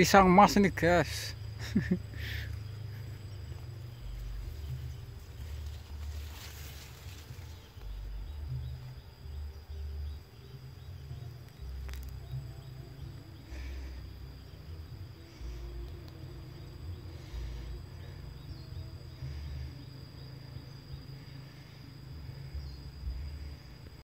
pisang o máximo de